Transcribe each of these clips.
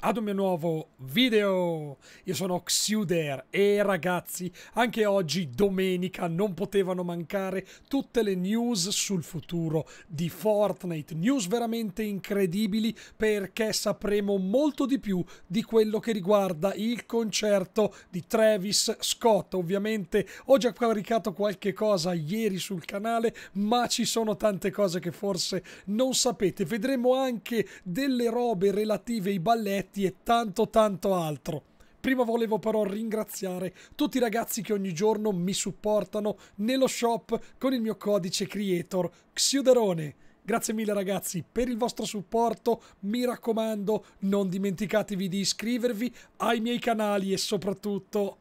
ad un mio nuovo video. Io sono Xuder e ragazzi, anche oggi domenica non potevano mancare tutte le news sul futuro di Fortnite, news veramente incredibili perché sapremo molto di più di quello che riguarda il concerto di Travis Scott. Ovviamente ho già caricato qualche cosa ieri sul canale, ma ci sono tante cose che forse non sapete. Vedremo anche delle robe relative ai balletti effetti e tanto tanto altro. Prima volevo però ringraziare tutti i ragazzi che ogni giorno mi supportano nello shop con il mio codice creator Xiuderone. Grazie mille ragazzi per il vostro supporto, mi raccomando non dimenticatevi di iscrivervi ai miei canali e soprattutto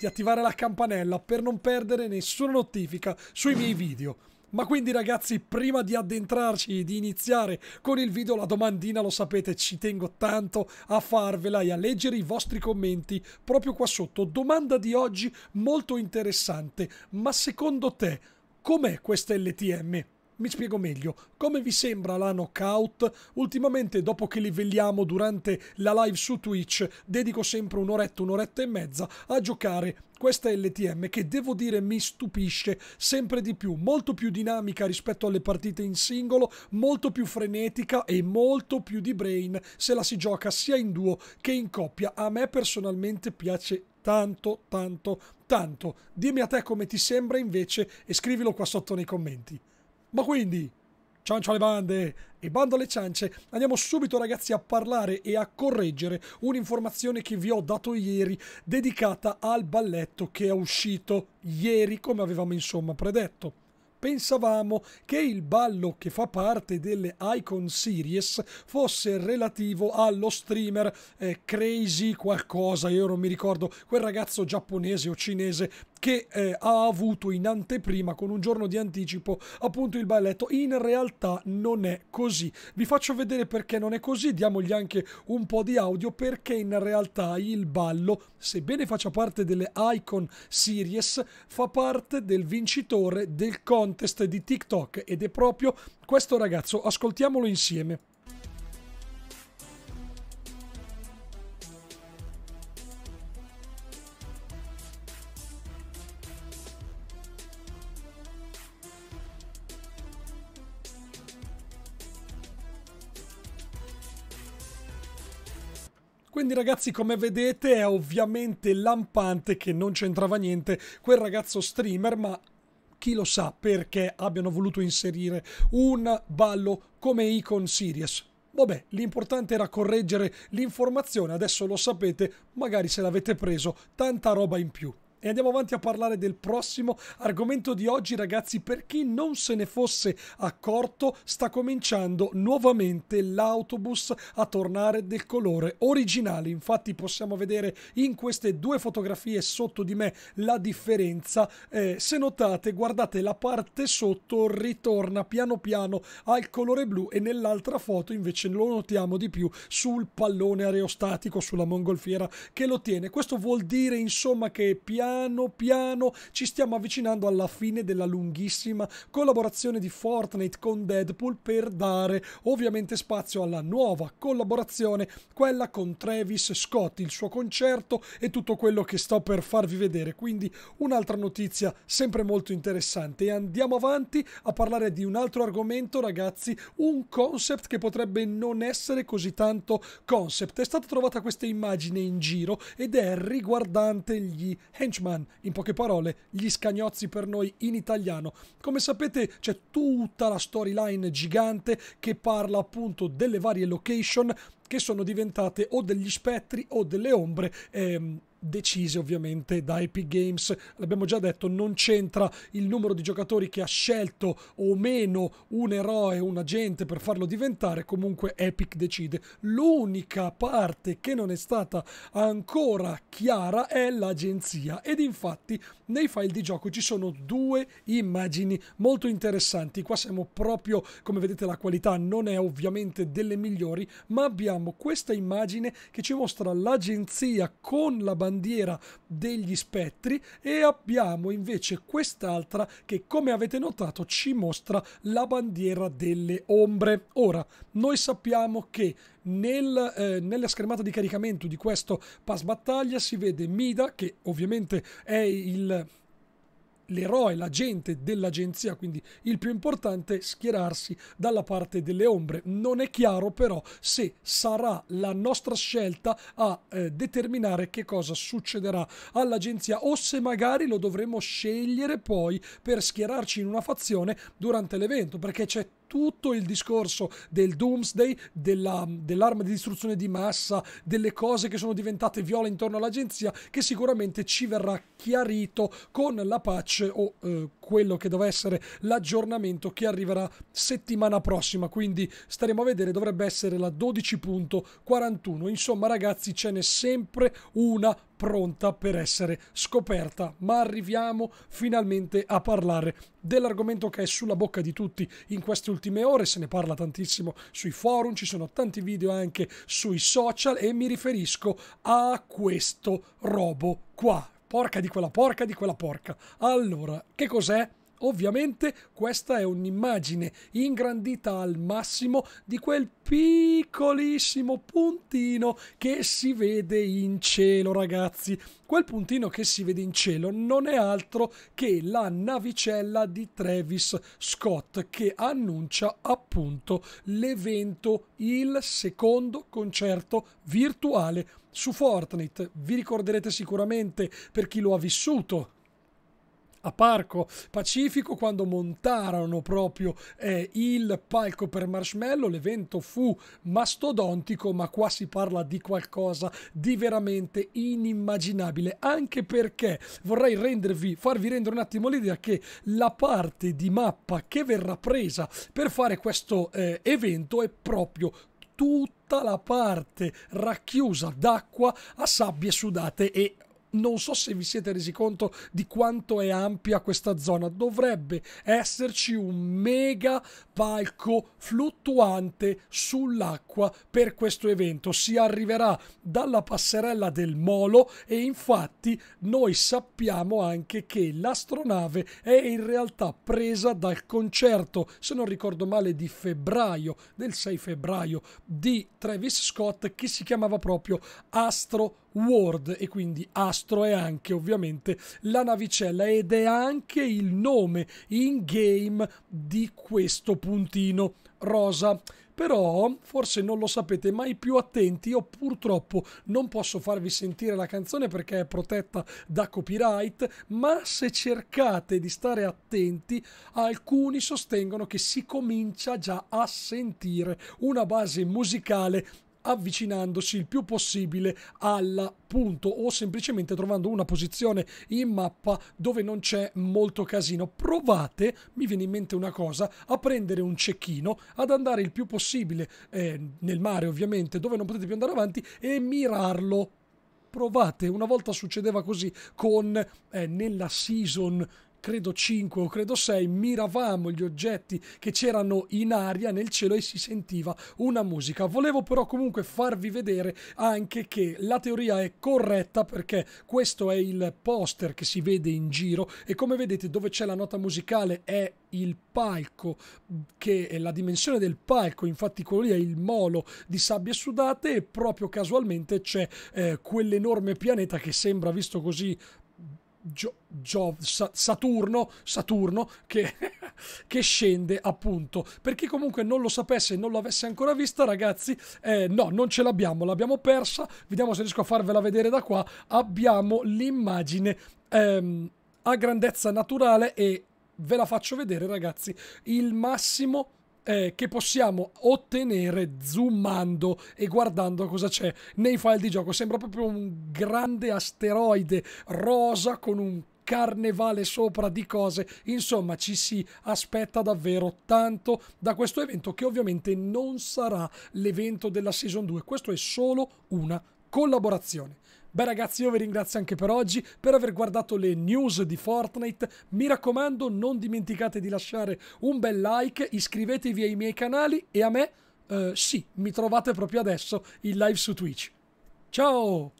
di attivare la campanella per non perdere nessuna notifica sui miei video. Ma quindi ragazzi, prima di addentrarci, di iniziare con il video, la domandina lo sapete, ci tengo tanto a farvela e a leggere i vostri commenti proprio qua sotto. Domanda di oggi molto interessante, ma secondo te com'è questa LTM? Mi spiego meglio, come vi sembra la knockout? Ultimamente dopo che livelliamo durante la live su Twitch dedico sempre un'oretta, un'oretta e mezza a giocare questa LTM che devo dire mi stupisce sempre di più, molto più dinamica rispetto alle partite in singolo, molto più frenetica e molto più di brain se la si gioca sia in duo che in coppia. A me personalmente piace tanto, tanto, tanto. Dimmi a te come ti sembra invece e scrivilo qua sotto nei commenti. Ma quindi, ciancio alle bande e bando alle ciance, andiamo subito ragazzi a parlare e a correggere un'informazione che vi ho dato ieri dedicata al balletto che è uscito ieri come avevamo insomma predetto pensavamo che il ballo che fa parte delle Icon Series fosse relativo allo streamer eh, Crazy qualcosa, io non mi ricordo, quel ragazzo giapponese o cinese che eh, ha avuto in anteprima con un giorno di anticipo appunto il balletto. In realtà non è così. Vi faccio vedere perché non è così, diamogli anche un po' di audio perché in realtà il ballo, sebbene faccia parte delle Icon Series, fa parte del vincitore del contest di TikTok ed è proprio questo ragazzo. Ascoltiamolo insieme. Quindi ragazzi come vedete è ovviamente lampante che non c'entrava niente quel ragazzo streamer ma chi lo sa perché abbiano voluto inserire un ballo come Icon Series. Vabbè, l'importante era correggere l'informazione, adesso lo sapete, magari se l'avete preso, tanta roba in più e andiamo avanti a parlare del prossimo argomento di oggi ragazzi per chi non se ne fosse accorto sta cominciando nuovamente l'autobus a tornare del colore originale infatti possiamo vedere in queste due fotografie sotto di me la differenza eh, se notate guardate la parte sotto ritorna piano piano al colore blu e nell'altra foto invece lo notiamo di più sul pallone aerostatico sulla mongolfiera che lo tiene questo vuol dire insomma che piano piano piano ci stiamo avvicinando alla fine della lunghissima collaborazione di Fortnite con Deadpool per dare ovviamente spazio alla nuova collaborazione, quella con Travis Scott, il suo concerto e tutto quello che sto per farvi vedere. Quindi un'altra notizia sempre molto interessante. E andiamo avanti a parlare di un altro argomento, ragazzi, un concept che potrebbe non essere così tanto concept. È stata trovata questa immagine in giro ed è riguardante gli henchman Fishman, in poche parole, gli scagnozzi per noi in italiano. Come sapete c'è tutta la storyline gigante che parla appunto delle varie location che sono diventate o degli spettri o delle ombre. Ehm, decise ovviamente da Epic Games. L'abbiamo già detto, non c'entra il numero di giocatori che ha scelto o meno un eroe, un agente per farlo diventare, comunque Epic decide. L'unica parte che non è stata ancora chiara è l'agenzia ed infatti nei file di gioco ci sono due immagini molto interessanti. Qua siamo proprio, come vedete la qualità non è ovviamente delle migliori, ma abbiamo questa immagine che ci mostra l'agenzia con la bandiera bandiera degli spettri e abbiamo invece quest'altra che come avete notato ci mostra la bandiera delle ombre. Ora, noi sappiamo che nel, eh, nella schermata di caricamento di questo pass battaglia si vede Mida che ovviamente è il l'eroe, l'agente dell'agenzia, quindi il più importante, schierarsi dalla parte delle ombre. Non è chiaro però se sarà la nostra scelta a eh, determinare che cosa succederà all'agenzia o se magari lo dovremo scegliere poi per schierarci in una fazione durante l'evento, perché c'è tutto il discorso del doomsday, della, dell'arma di distruzione di massa, delle cose che sono diventate viola intorno all'agenzia, che sicuramente ci verrà chiarito con la patch o eh, quello che deve essere l'aggiornamento che arriverà settimana prossima. Quindi staremo a vedere, dovrebbe essere la 12.41. Insomma, ragazzi, ce n'è sempre una pronta per essere scoperta, ma arriviamo finalmente a parlare dell'argomento che è sulla bocca di tutti in queste ultime ore, se ne parla tantissimo sui forum, ci sono tanti video anche sui social e mi riferisco a questo robo qua. Porca di quella porca di quella porca. Allora, che cos'è? Ovviamente questa è un'immagine ingrandita al massimo di quel piccolissimo puntino che si vede in cielo ragazzi. Quel puntino che si vede in cielo non è altro che la navicella di Travis Scott che annuncia appunto l'evento, il secondo concerto virtuale su Fortnite. Vi ricorderete sicuramente per chi lo ha vissuto a Parco Pacifico quando montarono proprio eh, il palco per Marshmallow. L'evento fu mastodontico, ma qua si parla di qualcosa di veramente inimmaginabile, anche perché vorrei rendervi, farvi rendere un attimo l'idea che la parte di mappa che verrà presa per fare questo eh, evento è proprio tutta la parte racchiusa d'acqua a sabbie sudate e non so se vi siete resi conto di quanto è ampia questa zona. Dovrebbe esserci un mega palco fluttuante sull'acqua per questo evento. Si arriverà dalla passerella del molo e infatti noi sappiamo anche che l'astronave è in realtà presa dal concerto, se non ricordo male, di febbraio, del 6 febbraio, di Travis Scott che si chiamava proprio Astro World e quindi Astro mostro è anche ovviamente la navicella ed è anche il nome in game di questo puntino rosa però forse non lo sapete, ma i più attenti io purtroppo non posso farvi sentire la canzone perché è protetta da copyright, ma se cercate di stare attenti, alcuni sostengono che si comincia già a sentire una base musicale avvicinandosi il più possibile al punto o semplicemente trovando una posizione in mappa dove non c'è molto casino. Provate, mi viene in mente una cosa, a prendere un cecchino, ad andare il più possibile eh, nel mare ovviamente, dove non potete più andare avanti e mirarlo provate. Una volta succedeva così con eh, nella season credo 5 o credo 6, miravamo gli oggetti che c'erano in aria nel cielo e si sentiva una musica. Volevo però comunque farvi vedere anche che la teoria è corretta perché questo è il poster che si vede in giro e come vedete dove c'è la nota musicale è il palco, che è la dimensione del palco, infatti quello lì è il molo di sabbie sudate e proprio casualmente c'è eh, quell'enorme pianeta che sembra visto così Gio- Saturno, Saturno che, che, scende appunto. Per chi comunque non lo sapesse e non l'avesse ancora vista, ragazzi, eh, no, non ce l'abbiamo, l'abbiamo persa. Vediamo se riesco a farvela vedere da qua. Abbiamo l'immagine ehm, a grandezza naturale e ve la faccio vedere, ragazzi, il massimo eh, che possiamo ottenere zoomando e guardando cosa c'è nei file di gioco. Sembra proprio un grande asteroide rosa con un carnevale sopra di cose, insomma ci si aspetta davvero tanto da questo evento che ovviamente non sarà l'evento della Season 2, questo è solo una collaborazione. Beh ragazzi io vi ringrazio anche per oggi, per aver guardato le news di Fortnite, mi raccomando non dimenticate di lasciare un bel like, iscrivetevi ai miei canali e a me, eh, sì, mi trovate proprio adesso in live su Twitch. Ciao!